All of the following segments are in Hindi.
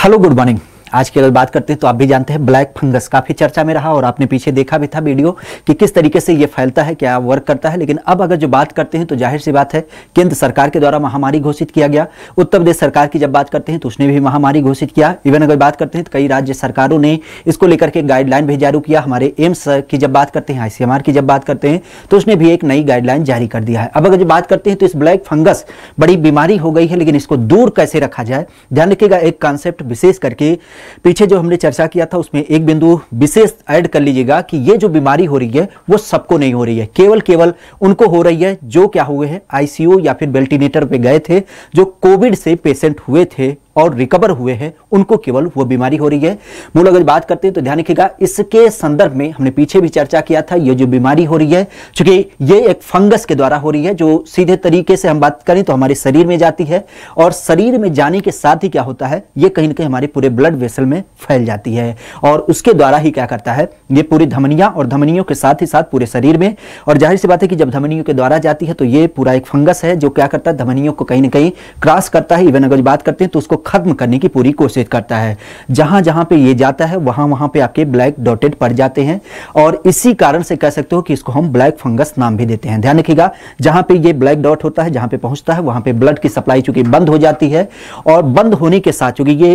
हेलो गुड मॉर्निंग आज की अगर बात करते हैं तो आप भी जानते हैं ब्लैक फंगस काफ़ी चर्चा में रहा और आपने पीछे देखा भी था वीडियो कि किस तरीके से ये फैलता है क्या वर्क करता है लेकिन अब अगर जो बात करते हैं तो जाहिर सी बात है केंद्र सरकार के द्वारा महामारी घोषित किया गया उत्तर प्रदेश सरकार की जब बात करते हैं तो उसने भी महामारी घोषित किया इवन अगर बात करते हैं तो कई राज्य सरकारों ने इसको लेकर के गाइडलाइन भी जारी किया हमारे एम्स की जब बात करते हैं आईसीएमआर की जब बात करते हैं तो उसने भी एक नई गाइडलाइन जारी कर दिया है अब अगर जो बात करते हैं तो इस ब्लैक फंगस बड़ी बीमारी हो गई है लेकिन इसको दूर कैसे रखा जाए ध्यान रखिएगा एक कॉन्सेप्ट विशेष करके पीछे जो हमने चर्चा किया था उसमें एक बिंदु विशेष ऐड कर लीजिएगा कि ये जो बीमारी हो रही है वो सबको नहीं हो रही है केवल केवल उनको हो रही है जो क्या हुए हैं आईसीयू या फिर वेंटिलेटर पे गए थे जो कोविड से पेशेंट हुए थे और रिकवर हुए हैं उनको केवल वो बीमारी हो रही है मूल अगर बात करते हैं तो ध्यान रखिएगा इसके संदर्भ में हमने पीछे भी चर्चा किया था ये जो बीमारी हो रही है चूंकि ये एक फंगस के द्वारा हो रही है जो सीधे तरीके से हम बात करें तो हमारे शरीर में जाती है और शरीर में जाने के साथ ही क्या होता है ये कहीं ना कहीं हमारे पूरे ब्लड वेसल में फैल जाती है और उसके द्वारा ही क्या करता है ये पूरी धमनियां और धमनियों के साथ ही साथ पूरे शरीर में और जाहिर सी बात है कि जब धमनियों के द्वारा जाती है तो ये पूरा एक फंगस है जो क्या करता है धमनियों को कहीं ना कहीं क्रॉस करता है इवन अगर बात करते हैं तो उसको ख़त्म करने की पूरी कोशिश करता है जहां जहां पे ये जाता है वहां वहां पे आपके ब्लैक डॉटेड पड़ जाते हैं और इसी कारण से कह सकते हो कि इसको हम ब्लैक फंगस नाम भी देते हैं ध्यान रखिएगा जहां पे ये ब्लैक डॉट होता है जहां पे पहुंचता है वहां पे ब्लड की सप्लाई चूंकि बंद हो जाती है और बंद होने के साथ चूंकि ये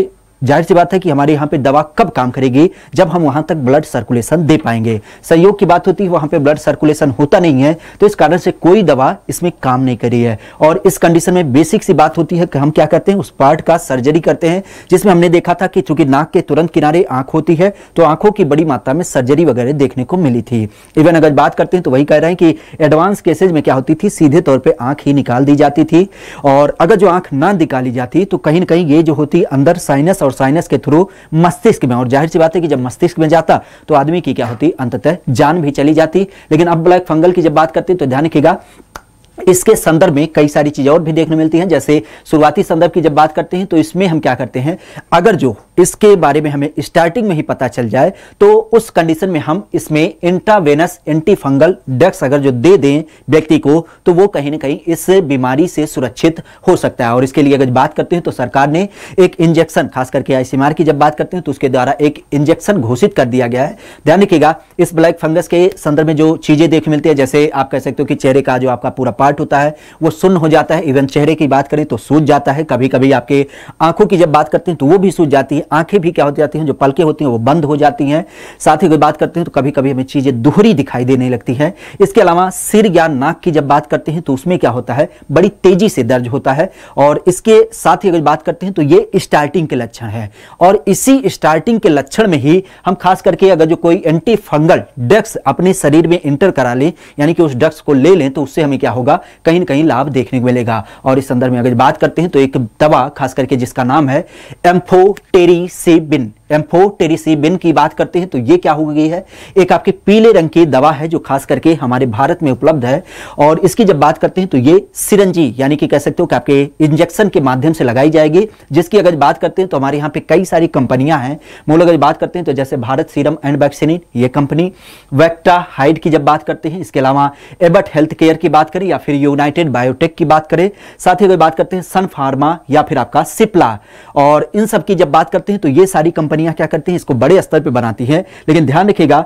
जाहिर सी बात है कि हमारे यहाँ पे दवा कब काम करेगी जब हम वहां तक ब्लड सर्कुलेशन दे पाएंगे संयोग की बात होती है वहां पे ब्लड सर्कुलेशन होता नहीं है तो इस कारण से कोई दवा इसमें काम नहीं करी है और इस कंडीशन में बेसिक सी बात होती है कि हम क्या करते हैं उस पार्ट का सर्जरी करते हैं जिसमें हमने देखा था कि चूंकि नाक के तुरंत किनारे आंख होती है तो आंखों की बड़ी मात्रा में सर्जरी वगैरह देखने को मिली थी इवन अगर बात करते हैं तो वही कह रहे हैं कि एडवांस केसेज में क्या होती थी सीधे तौर पर आंख ही निकाल दी जाती थी और अगर जो आंख ना निकाली जाती तो कहीं ना कहीं ये जो होती अंदर साइनस और और साइनस के थ्रू मस्तिष्क में और जाहिर सी बात है कि जब मस्तिष्क में जाता तो आदमी की क्या होती अंततः जान भी चली जाती लेकिन अब ब्लैक फंगल की जब बात करते तो ध्यान रखिएगा इसके संदर्भ में कई सारी चीजें और भी देखने मिलती हैं जैसे शुरुआती संदर्भ की जब बात करते हैं तो इसमें हम क्या करते हैं अगर जो इसके बारे में हमें स्टार्टिंग में ही पता चल जाए तो उस कंडीशन में हम इसमें इंट्रावेनस एंटीफंगल ड्रग्स अगर जो दे दें व्यक्ति को तो वो कहीं ना कहीं इस बीमारी से सुरक्षित हो सकता है और इसके लिए अगर बात करते हैं तो सरकार ने एक इंजेक्शन खास करके आई की जब बात करते हैं तो उसके द्वारा एक इंजेक्शन घोषित कर दिया गया है ध्यान रखिएगा इस ब्लैक फंगस के संदर्भ में जो चीजें देखने मिलती है जैसे आप कह सकते हो कि चेहरे का जो आपका पूरा पार्ट होता है वो सुन्न हो जाता है इवन चेहरे की बात करें तो सूझ जाता है कभी कभी आपके आंखों की जब बात करते हैं तो वो भी सूझ जाती है आंखें भी क्या हो जाती हैं जो पलके होती हैं वो बंद हो जाती हैं साथ ही बात करते हैं तो कभी कभी हमें चीज़ें दोहरी दिखाई देने लगती है इसके अलावा सिर या नाक की जब बात करते हैं तो उसमें क्या होता है बड़ी तेजी से दर्ज होता है और इसके साथ ही अगर बात करते हैं तो ये स्टार्टिंग के लक्षण है और इसी स्टार्टिंग के लक्षण में ही हम खास करके अगर जो कोई एंटी फंगल ड्रग्स अपने शरीर में इंटर करा ले यानी कि उस ड्रग्स को ले लें तो उससे हमें क्या होगा होगा कहीं ना कहीं लाभ देखने को मिलेगा और इस संदर्भ में अगर बात करते हैं तो एक दवा खास करके जिसका नाम है एम्फोटेरी एम्फोटेरिसिबिन की बात करते हैं तो ये क्या हो गई है एक आपके पीले रंग की दवा है जो खास करके हमारे भारत में उपलब्ध है और इसकी जब बात करते हैं तो ये सिरंजी यानी कि कह सकते हो कि आपके इंजेक्शन के माध्यम से लगाई जाएगी जिसकी अगर बात करते हैं तो हमारे यहाँ पे कई सारी कंपनियां हैं मूल अगर बात करते हैं तो जैसे भारत सीरम एंड वैक्सीनिन ये कंपनी वैक्टा हाइड की जब बात करते हैं इसके अलावा एबर्ट हेल्थ केयर की बात करें या फिर यूनाइटेड बायोटेक की बात करें साथ ही अगर बात करते हैं सन फार्मा या फिर आपका सिप्ला और इन सब की जब बात करते हैं तो ये सारी कंपनी कंपनियां क्या करती हैं इसको बड़े स्तर पे बनाती हैं लेकिन ध्यान रखिएगा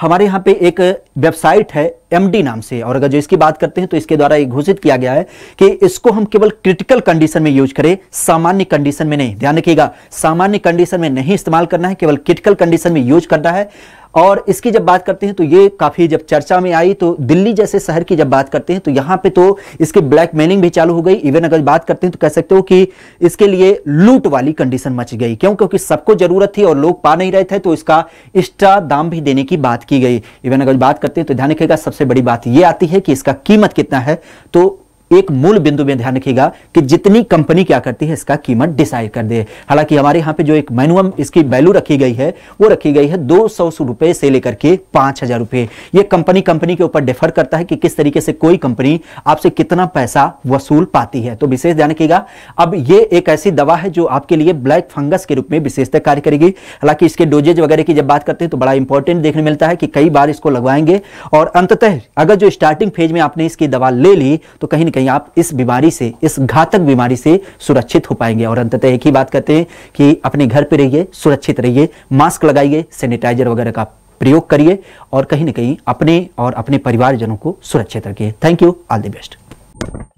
हमारे यहाँ पे एक वेबसाइट है एमडी नाम से और अगर जो इसकी बात करते हैं तो इसके द्वारा घोषित किया गया है कि इसको हम केवल क्रिटिकल कंडीशन में यूज करें सामान्य कंडीशन में नहीं ध्यान रखिएगा सामान्य कंडीशन में नहीं इस्तेमाल करना है केवल क्रिटिकल कंडीशन में यूज करना है और इसकी जब बात करते हैं तो ये काफ़ी जब चर्चा में आई तो दिल्ली जैसे शहर की जब बात करते हैं तो यहाँ पे तो इसकी ब्लैकमेलिंग भी चालू हो गई इवन अगर बात करते हैं तो कह सकते हो कि इसके लिए लूट वाली कंडीशन मच गई क्यों क्योंकि सबको जरूरत थी और लोग पा नहीं रहे थे तो इसका एक्स्ट्रा दाम भी देने की बात की गई इवन अगर बात करते हैं तो ध्यान रखेगा सबसे बड़ी बात यह आती है कि इसका कीमत कितना है तो एक मूल बिंदु में ध्यान रखिएगा कि जितनी कंपनी क्या करती है इसका कीमत डिसाइड कर दे हालांकि हमारे यहां पे जो एक मैनुअम इसकी वैल्यू रखी गई है वो रखी गई है दो सौ रुपए से लेकर के पांच हजार रुपए ये कंपनी कंपनी के ऊपर डिफर करता है कि किस तरीके से कोई कंपनी आपसे कितना पैसा वसूल पाती है तो विशेष ध्यान रखिएगा अब ये एक ऐसी दवा है जो आपके लिए ब्लैक फंगस के रूप में विशेषता कार्य करेगी हालांकि इसके डोजेज वगैरह की जब बात करते हैं तो बड़ा इंपॉर्टेंट देखने मिलता है कि कई बार इसको लगवाएंगे और अंततः अगर जो स्टार्टिंग फेज में आपने इसकी दवा ले ली तो कहीं कहीं आप इस बीमारी से इस घातक बीमारी से सुरक्षित हो पाएंगे और अंततः एक ही बात कहते हैं कि अपने घर पर रहिए सुरक्षित रहिए मास्क लगाइए सैनिटाइजर वगैरह का प्रयोग करिए और कहीं ना कहीं अपने और अपने परिवारजनों को सुरक्षित रखिए thank you all the best